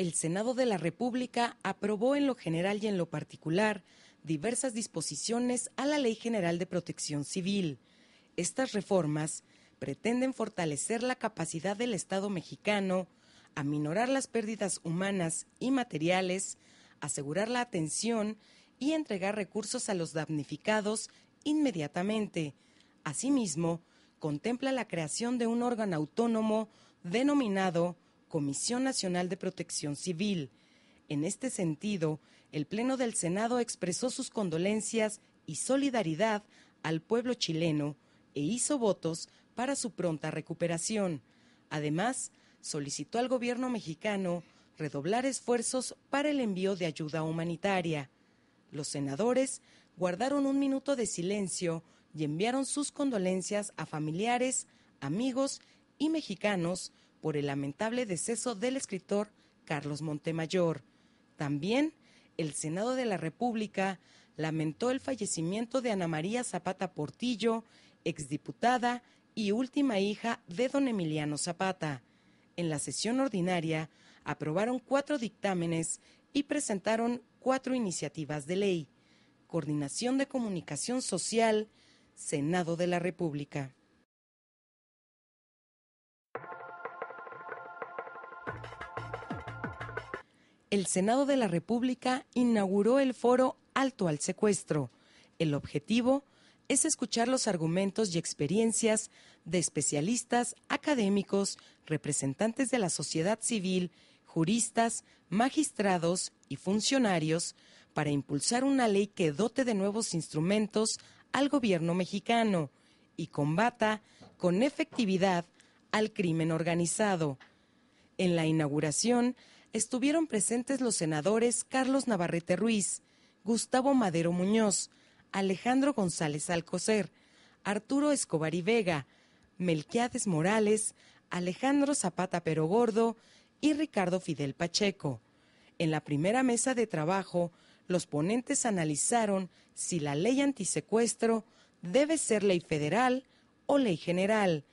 el Senado de la República aprobó en lo general y en lo particular diversas disposiciones a la Ley General de Protección Civil. Estas reformas pretenden fortalecer la capacidad del Estado mexicano, aminorar las pérdidas humanas y materiales, asegurar la atención y entregar recursos a los damnificados inmediatamente. Asimismo, contempla la creación de un órgano autónomo denominado Comisión Nacional de Protección Civil. En este sentido, el Pleno del Senado expresó sus condolencias y solidaridad al pueblo chileno e hizo votos para su pronta recuperación. Además, solicitó al gobierno mexicano redoblar esfuerzos para el envío de ayuda humanitaria. Los senadores guardaron un minuto de silencio y enviaron sus condolencias a familiares, amigos y mexicanos por el lamentable deceso del escritor Carlos Montemayor. También el Senado de la República lamentó el fallecimiento de Ana María Zapata Portillo, exdiputada y última hija de don Emiliano Zapata. En la sesión ordinaria aprobaron cuatro dictámenes y presentaron cuatro iniciativas de ley. Coordinación de Comunicación Social, Senado de la República. el Senado de la República inauguró el foro Alto al Secuestro. El objetivo es escuchar los argumentos y experiencias de especialistas, académicos, representantes de la sociedad civil, juristas, magistrados y funcionarios para impulsar una ley que dote de nuevos instrumentos al gobierno mexicano y combata con efectividad al crimen organizado. En la inauguración, estuvieron presentes los senadores Carlos Navarrete Ruiz, Gustavo Madero Muñoz, Alejandro González Alcocer, Arturo Escobar y Vega, Melquiades Morales, Alejandro Zapata Perogordo y Ricardo Fidel Pacheco. En la primera mesa de trabajo, los ponentes analizaron si la ley antisecuestro debe ser ley federal o ley general.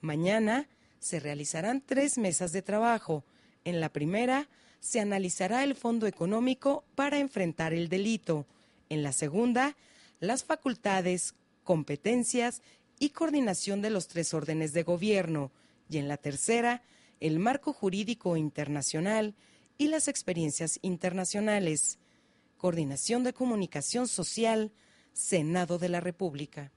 Mañana se realizarán tres mesas de trabajo en la primera, se analizará el fondo económico para enfrentar el delito. En la segunda, las facultades, competencias y coordinación de los tres órdenes de gobierno. Y en la tercera, el marco jurídico internacional y las experiencias internacionales. Coordinación de Comunicación Social, Senado de la República.